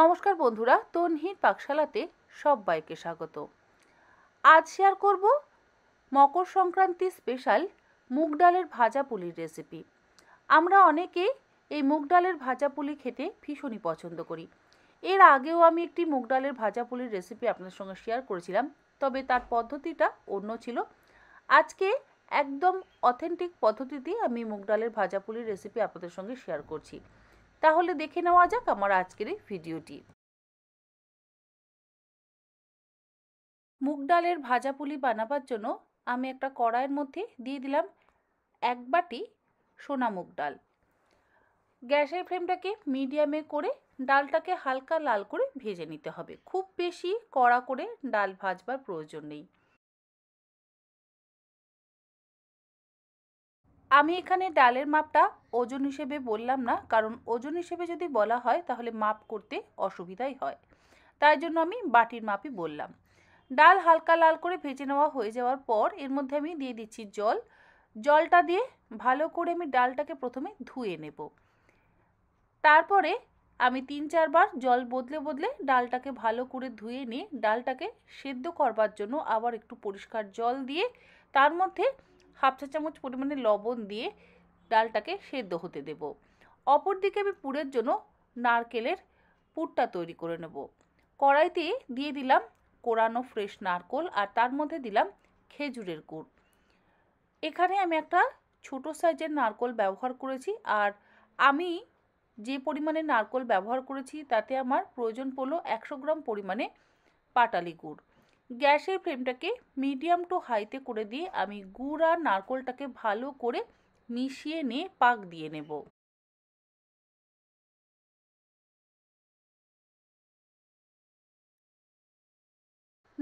নমস্কার বন্ধুরা তন্হির পাকশালাতে সবাইকে স্বাগত আজ শেয়ার করব মকর সংক্রান্তি স্পেশাল মুগ ডালের ভাজা পুলির রেসিপি আমরা অনেকেই এই মুগ ডালের ভাজা পুলি খেতে ভীষণই পছন্দ করি এর আগেও আমি একটি মুগ ডালের ভাজা পুলির রেসিপি আপনার সঙ্গে শেয়ার করেছিলাম তবে তার পদ্ধতিটা অন্য ছিল আজকে একদম অথেন্টিক পদ্ধতিতেই আমি মুগ ডালের ভাজা পুলির রেসিপি আপনাদের সঙ্গে শেয়ার করছি তাহলে দেখে নেওয়া যাক আমার আজকের এই ভিডিওটি মুগ ডালের ভাজা পুলি বানাবার জন্য আমি একটা কড়াইয়ের মধ্যে দিয়ে দিলাম এক বাটি সোনা মুগ ডাল গ্যাসের ফ্লেমটাকে মিডিয়ামে করে ডালটাকে হালকা লাল করে ভেজে নিতে হবে খুব বেশি কড়া করে ডাল ভাজবার প্রয়োজন নেই আমি এখানে ডালের মাপটা ওজন হিসেবে বললাম না কারণ ওজন হিসেবে যদি বলা হয় তাহলে মাপ করতে অসুবিধাই হয় তাই জন্য আমি বাটির মাপই বললাম ডাল হালকা লাল করে ভেজে নেওয়া হয়ে যাওয়ার পর এর মধ্যে আমি দিয়ে দিচ্ছি জল জলটা দিয়ে ভালো করে আমি ডালটাকে প্রথমে ধুয়ে নেব তারপরে আমি তিন চারবার জল বদলে বদলে ডালটাকে ভালো করে ধুয়ে নিয়ে ডালটাকে সেদ্ধ করবার জন্য আবার একটু পরিষ্কার জল দিয়ে তার মধ্যে হাফ চা চামচ পরিমাণে লবণ দিয়ে ডালটাকে সেদ্ধ হতে দেব অপরদিকে আমি পুরের জন্য নারকেলের পুরটা তৈরি করে নেব কড়াইতে দিয়ে দিলাম কোরানো ফ্রেশ নারকোল আর তার মধ্যে দিলাম খেজুরের গুড় এখানে আমি একটা ছোট সাইজের নারকোল ব্যবহার করেছি আর আমি যে পরিমাণে নারকোল ব্যবহার করেছি তাতে আমার প্রয়োজন পড়লো একশো গ্রাম পরিমাণে পাটালি গুড় গ্যাসের ফ্লেমটাকে মিডিয়াম টু হাইতে করে দিয়ে আমি গুড় আর নারকোলটাকে ভালো করে মিশিয়ে নিয়ে পাক দিয়ে নেব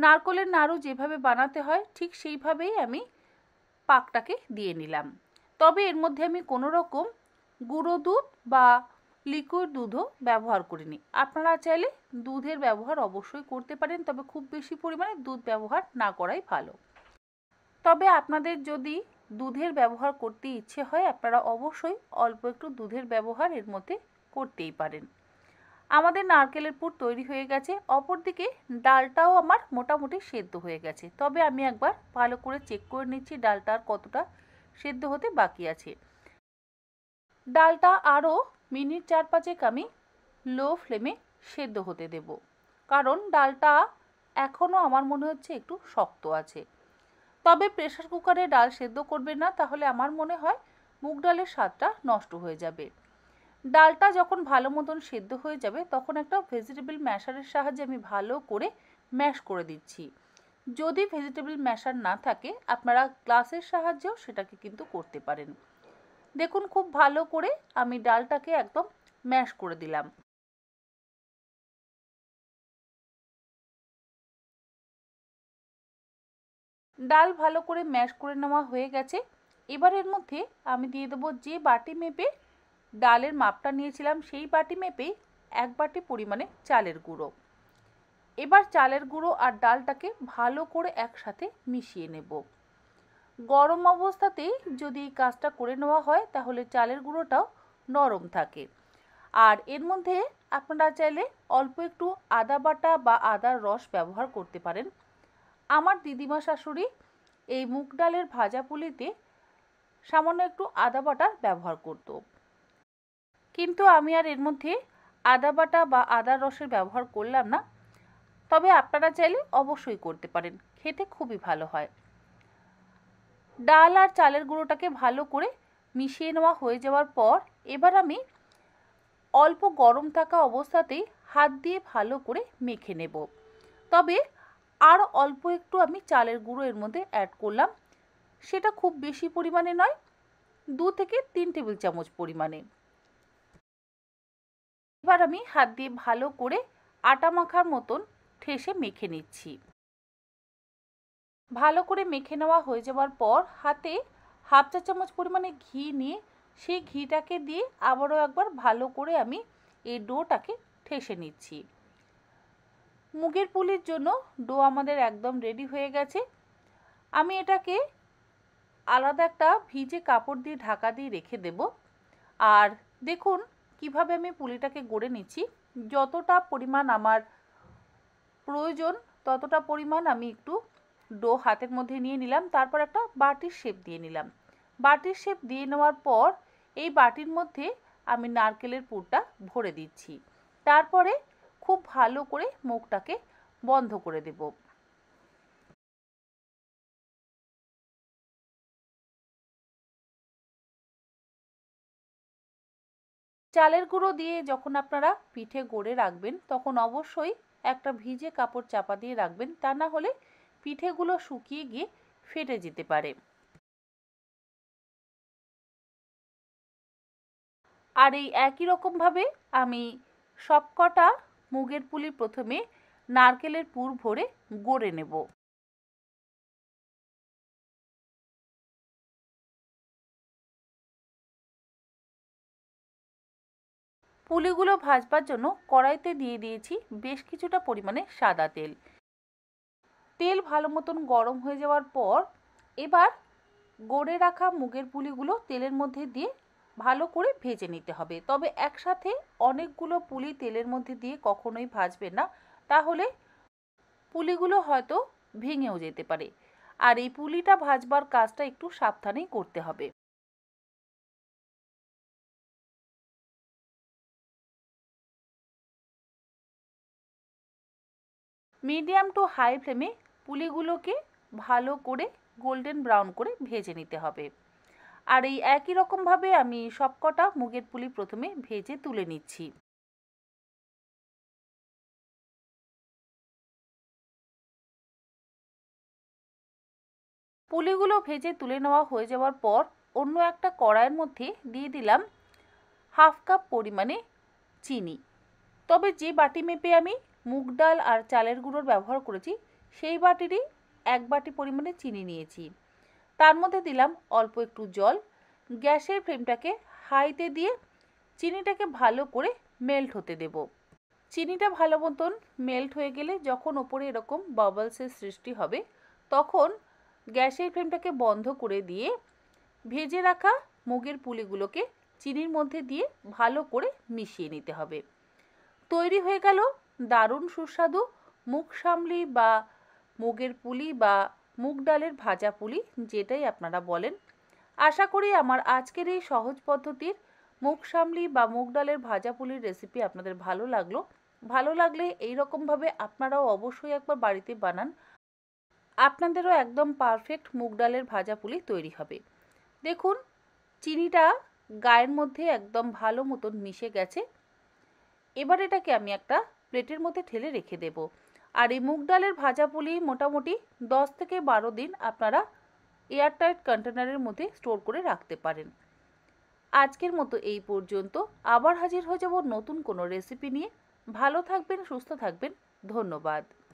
নারকোলের নাড়ু যেভাবে বানাতে হয় ঠিক সেইভাবেই আমি পাকটাকে দিয়ে নিলাম তবে এর মধ্যে আমি কোনো রকম গুঁড়ো দুধ বা লিকুইড দুধও ব্যবহার করিনি আপনারা চাইলে দুধের ব্যবহার অবশ্যই করতে পারেন তবে খুব বেশি পরিমাণে দুধ ব্যবহার না করাই ভালো তবে আপনাদের যদি দুধের ব্যবহার করতে ইচ্ছে হয় আপনারা অবশ্যই অল্প একটু দুধের ব্যবহার এর মধ্যে করতেই পারেন আমাদের নারকেলের পুর তৈরি হয়ে গেছে অপরদিকে ডালটাও আমার মোটামুটি সেদ্ধ হয়ে গেছে তবে আমি একবার ভালো করে চেক করে নিচ্ছি ডালটা আর কতটা সেদ্ধ হতে বাকি আছে ডালটা আরও মিনিট চার পাঁচেক আমি লো ফ্লেমে সেদ্ধ হতে দেব কারণ ডালটা এখনও আমার মনে হচ্ছে একটু শক্ত আছে তবে প্রেশার কুকারে ডাল সেদ্ধ করবে না তাহলে আমার মনে হয় মুগ ডালের স্বাদটা নষ্ট হয়ে যাবে ডালটা যখন ভালো মতন সেদ্ধ হয়ে যাবে তখন একটা ভেজিটেবল ম্যাশারের সাহায্যে আমি ভালো করে ম্যাশ করে দিচ্ছি যদি ভেজিটেবল ম্যাশার না থাকে আপনারা গ্লাসের সাহায্যেও সেটাকে কিন্তু করতে পারেন দেখুন খুব ভালো করে আমি ডালটাকে একদম ম্যাশ করে দিলাম ডাল ভালো করে ম্যাশ করে নেওয়া হয়ে গেছে এবার এর মধ্যে আমি দিয়ে দেবো যে বাটি মেপে ডালের মাপটা নিয়েছিলাম সেই বাটি মেপে এক বাটি পরিমাণে চালের গুঁড়ো এবার চালের গুঁড়ো আর ডালটাকে ভালো করে একসাথে মিশিয়ে নেব গরম অবস্থাতেই যদি কাজটা করে নেওয়া হয় তাহলে চালের গুঁড়োটাও নরম থাকে আর এর মধ্যে আপনারা চাইলে অল্প একটু আদা বাটা বা আদার রস ব্যবহার করতে পারেন আমার দিদিমা শাশুড়ি এই মুগ ডালের ভাজা পুলিতে সামান্য একটু আদা বাটার ব্যবহার করত কিন্তু আমি আর এর মধ্যে আদা বাটা বা আদার রসের ব্যবহার করলাম না তবে আপনারা চাইলে অবশ্যই করতে পারেন খেতে খুবই ভালো হয় ডাল আর চালের গুঁড়োটাকে ভালো করে মিশিয়ে নেওয়া হয়ে যাওয়ার পর এবার আমি অল্প গরম থাকা অবস্থাতেই হাত দিয়ে ভালো করে মেখে নেব তবে আর অল্প একটু আমি চালের গুঁড়ো এর মধ্যে অ্যাড করলাম সেটা খুব বেশি পরিমাণে নয় দু থেকে তিন টেবিল চামচ পরিমাণে এবার আমি হাত দিয়ে ভালো করে আটা মাখার মতন ঠেসে মেখে নিচ্ছি ভালো করে মেখে নেওয়া হয়ে যাওয়ার পর হাতে হাফ চা চামচ পরিমাণে ঘি নিয়ে সেই ঘিটাকে দিয়ে আবারও একবার ভালো করে আমি এই ডোটাকে ঠেসে নিচ্ছি মুগের পুলির জন্য ডো আমাদের একদম রেডি হয়ে গেছে আমি এটাকে আলাদা একটা ভিজে কাপড় দিয়ে ঢাকা দিয়ে রেখে দেব আর দেখুন কিভাবে আমি পুলিটাকে গড়ে নিচ্ছি যতটা পরিমাণ আমার প্রয়োজন ততটা পরিমাণ আমি একটু ডো হাতের মধ্যে নিয়ে নিলাম তারপর একটা বাটির শেপ দিয়ে নিলাম বাটির শেপ দিয়ে নেওয়ার পর এই বাটির মধ্যে আমি নারকেলের পুরটা ভরে দিচ্ছি তারপরে খুব ভালো করে মুখটাকে বন্ধ করে দেব চালের গুঁড়ো দিয়ে যখন আপনারা পিঠে গড়ে রাখবেন তখন অবশ্যই একটা ভিজে কাপড় চাপা দিয়ে রাখবেন তা না হলে পিঠেগুলো শুকিয়ে গিয়ে ফেটে যেতে পারে আর এই একই রকমভাবে আমি সবকটা মুগের পুলি প্রথমে নারকেলের পুর ভরে গড়ে নেব পুলিগুলো ভাজবার জন্য কড়াইতে দিয়ে দিয়েছি বেশ কিছুটা পরিমাণে সাদা তেল তেল ভালো মতন গরম হয়ে যাওয়ার পর এবার গড়ে রাখা মুগের পুলিগুলো তেলের মধ্যে দিয়ে ভালো করে ভেজে নিতে হবে তবে একসাথে অনেকগুলো পুলি তেলের মধ্যে দিয়ে কখনোই ভাজবে না তাহলে পুলিগুলো হয়তো ভেঙেও যেতে পারে আর এই পুলিটা ভাজবার কাজটা একটু সাবধানেই করতে হবে মিডিয়াম টু হাই ফ্লেমে পুলিগুলোকে ভালো করে গোল্ডেন ব্রাউন করে ভেজে নিতে হবে আর এই একই রকমভাবে আমি সবকটা মুগের পুলি প্রথমে ভেজে তুলে নিচ্ছি পুলিগুলো ভেজে তুলে নেওয়া হয়ে যাওয়ার পর অন্য একটা কড়াইয়ের মধ্যে দিয়ে দিলাম হাফ কাপ পরিমাণে চিনি তবে যে বাটি মেপে আমি মুগ ডাল আর চালের গুঁড়োর ব্যবহার করেছি সেই বাটিরই এক বাটি পরিমাণে চিনি নিয়েছি তার মধ্যে দিলাম অল্প একটু জল গ্যাসের ফ্লেমটাকে হাইতে দিয়ে চিনিটাকে ভালো করে মেল্ট হতে দেব চিনিটা ভালো মতন মেল্ট হয়ে গেলে যখন ওপরে এরকম বাবলসের সৃষ্টি হবে তখন গ্যাসের ফ্লেমটাকে বন্ধ করে দিয়ে ভেজে রাখা মুগের পুলিগুলোকে চিনির মধ্যে দিয়ে ভালো করে মিশিয়ে নিতে হবে তৈরি হয়ে গেল দারুণ সুস্বাদু মুগ সামলি বা মুগের পুলি বা মুগ ডালের ভাজা পুলি যেটাই আপনারা বলেন আশা করি আমার আজকের এই সহজ পদ্ধতির মুগ সামলি বা মুগ ডালের ভাজা পুলির রেসিপি আপনাদের ভালো লাগলো ভালো লাগলে এই রকমভাবে আপনারাও অবশ্যই একবার বাড়িতে বানান আপনাদেরও একদম পারফেক্ট মুগ ডালের ভাজা পুলি তৈরি হবে দেখুন চিনিটা গায়ের মধ্যে একদম ভালো মতন মিশে গেছে এবার এটাকে আমি একটা প্লেটের মধ্যে ঠেলে রেখে দেব আর এই মুগ ডালের ভাজা পুলি মোটামুটি দশ থেকে বারো দিন আপনারা এয়ারটাইট কন্টেনারের মধ্যে স্টোর করে রাখতে পারেন আজকের মতো এই পর্যন্ত আবার হাজির হয়ে যাব নতুন কোনো রেসিপি নিয়ে ভালো থাকবেন সুস্থ থাকবেন ধন্যবাদ